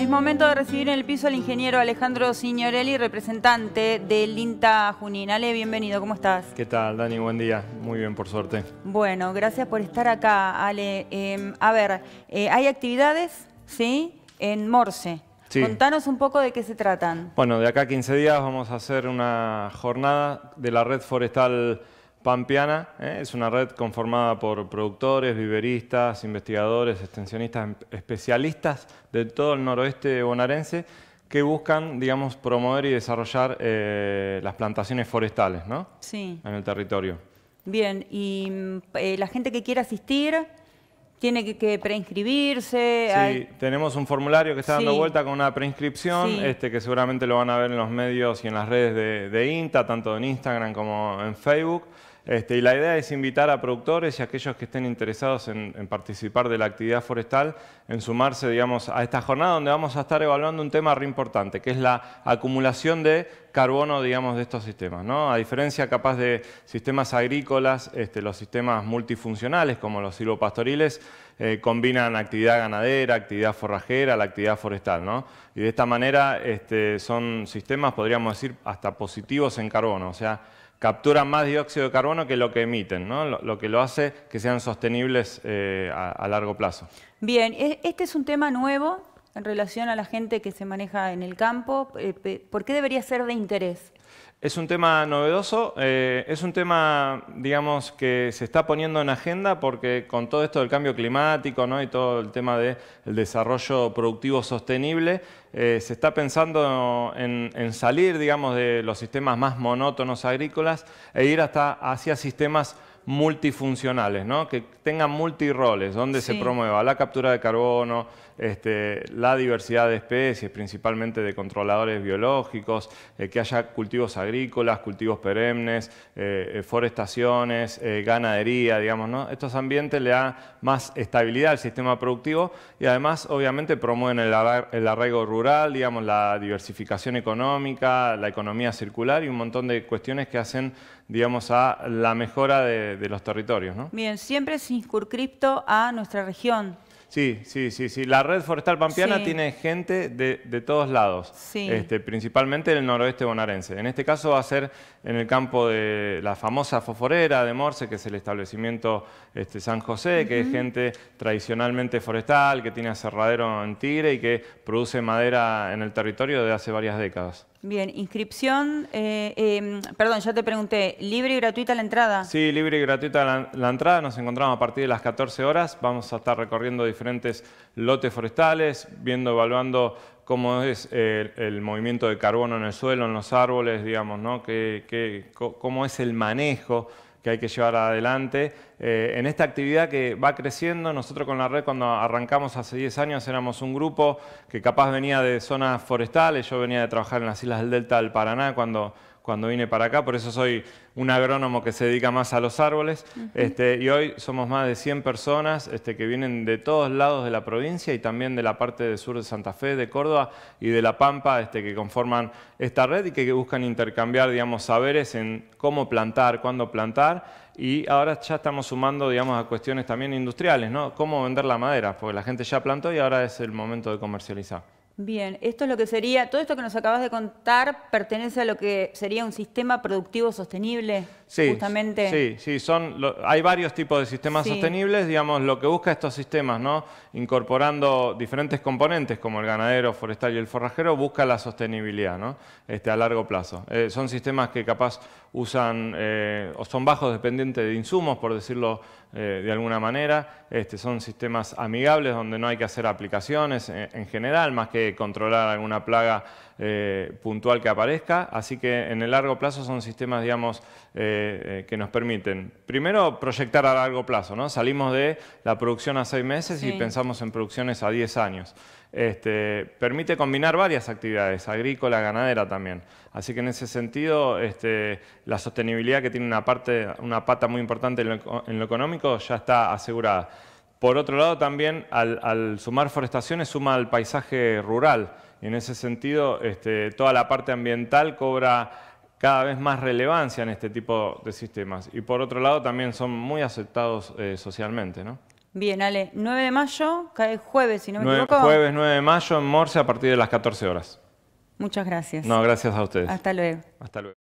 Es momento de recibir en el piso al ingeniero Alejandro Signorelli, representante del INTA Junín. Ale, bienvenido, ¿cómo estás? ¿Qué tal, Dani? Buen día. Muy bien, por suerte. Bueno, gracias por estar acá, Ale. Em, a ver, eh, hay actividades, ¿sí? En Morse. Sí. Contanos un poco de qué se tratan. Bueno, de acá a 15 días vamos a hacer una jornada de la red forestal Pampiana ¿eh? es una red conformada por productores, viveristas, investigadores, extensionistas, em, especialistas de todo el noroeste bonaerense que buscan, digamos, promover y desarrollar eh, las plantaciones forestales, ¿no? Sí. En el territorio. Bien, y mm, eh, la gente que quiera asistir, tiene que, preinscribirse. Sí, tenemos un formulario que está dando vuelta con una preinscripción, este, que seguramente lo van a ver en los medios y en las redes de, de INTA, tanto en Instagram como en Facebook. Este, y la idea es invitar a productores y a aquellos que estén interesados en, participar de la actividad forestal, en sumarse digamos, a esta jornada donde vamos a estar evaluando un tema re importante, que es la acumulación de carbono digamos, de estos sistemas. A diferencia capaz de sistemas agrícolas, este, los sistemas multifuncionales como los silvopastoriles, eh, combinan actividad ganadera, actividad forrajera, la actividad forestal. ¿no? Y de esta manera este, son sistemas, podríamos decir, hasta positivos en carbono. O sea, capturan más dióxido de carbono que lo que emiten, ¿no? lo, que lo hace que sean sostenibles eh, a, largo plazo. Bien, e, este es un tema nuevo en relación a la gente que se maneja en el campo. Eh, ¿Por qué debería ser de interés? Es un tema novedoso, eh, es un tema, digamos, que se está poniendo en agenda porque con todo esto del cambio climático y todo el tema del desarrollo productivo sostenible, eh, se está pensando en, en, salir, digamos, de los sistemas más monótonos agrícolas e ir hasta hacia sistemas multifuncionales, ¿no? que tengan multiroles, donde se promueva la captura de carbono, este, la diversidad de especies, principalmente de controladores biológicos, eh, que haya cultivos agrícolas, cultivos perennes, eh, eh, forestaciones, ganadería, digamos. ¿no? Estos ambientes le dan más estabilidad al sistema productivo y además, obviamente, promueven el, el arraigo rural, digamos, la diversificación económica, la economía circular y un montón de cuestiones que hacen, digamos, a la mejora de de los territorios. ¿no? Bien, siempre circunscripto a nuestra región, Sí, sí, sí, sí. La red forestal pampeana tiene gente de, de todos lados, este, principalmente del noroeste bonaerense. En este caso va a ser en el campo de la famosa foforera de Morse, que es el establecimiento este, San José, que es gente tradicionalmente forestal, que tiene aserradero en Tigre y que produce madera en el territorio de hace varias décadas. Bien, inscripción, eh, em, perdón, ya te pregunté, ¿libre y gratuita la entrada? Sí, libre y gratuita la, entrada, nos encontramos a partir de las 14 horas, vamos a estar recorriendo diferentes lotes forestales, viendo, evaluando cómo es el, movimiento de carbono en el suelo, en los árboles, digamos, ¿no? cómo es el manejo que hay que llevar adelante. Eh, en esta actividad que va creciendo, nosotros con la red cuando arrancamos hace 10 años éramos un grupo que capaz venía de zonas forestales, yo venía de trabajar en las islas del Delta del Paraná cuando, cuando vine para acá, por eso soy un agrónomo que se dedica más a los árboles, este, y hoy somos más de 100 personas este, que vienen de todos lados de la provincia y también de la parte del sur de Santa Fe, de Córdoba y de La Pampa, este, que conforman esta red y que buscan intercambiar digamos, saberes en cómo plantar, cuándo plantar, y ahora ya estamos sumando, digamos, a cuestiones también industriales, ¿no? Cómo vender la madera, porque la gente ya plantó y ahora es el momento de comercializar. Bien, esto es lo que sería, todo esto que nos acabas de contar pertenece a lo que sería un sistema productivo sostenible. Sí, Sí, sí, son, hay varios tipos de sistemas sostenibles, digamos, lo que busca estos sistemas, ¿no? Incorporando diferentes componentes como el ganadero, forestal y el forrajero, busca la sostenibilidad, ¿no? Este, a largo plazo. Eh, son sistemas que capaz usan eh, o son bajos dependientes de insumos, por decirlo eh, de alguna manera. Este, son sistemas amigables donde no hay que hacer aplicaciones en general, más que controlar alguna plaga eh, puntual que aparezca, así que en el largo plazo son sistemas, digamos, eh, eh, que nos permiten, primero, proyectar a largo plazo, ¿no? Salimos de la producción a seis meses y pensamos en producciones a diez años. Este, permite combinar varias actividades, agrícola, ganadera también. Así que en ese sentido, este, la sostenibilidad que tiene una, parte, una pata muy importante en lo, económico ya está asegurada. Por otro lado, también al, sumar forestaciones suma al paisaje rural y en ese sentido este, toda la parte ambiental cobra cada vez más relevancia en este tipo de sistemas. Y por otro lado también son muy aceptados eh, socialmente. ¿no? Bien, Ale, 9 de mayo, cae jueves, si no me equivoco. Jueves 9 de mayo en Morse a partir de las 14 horas. Muchas gracias. No, gracias a ustedes. Hasta luego. Hasta luego.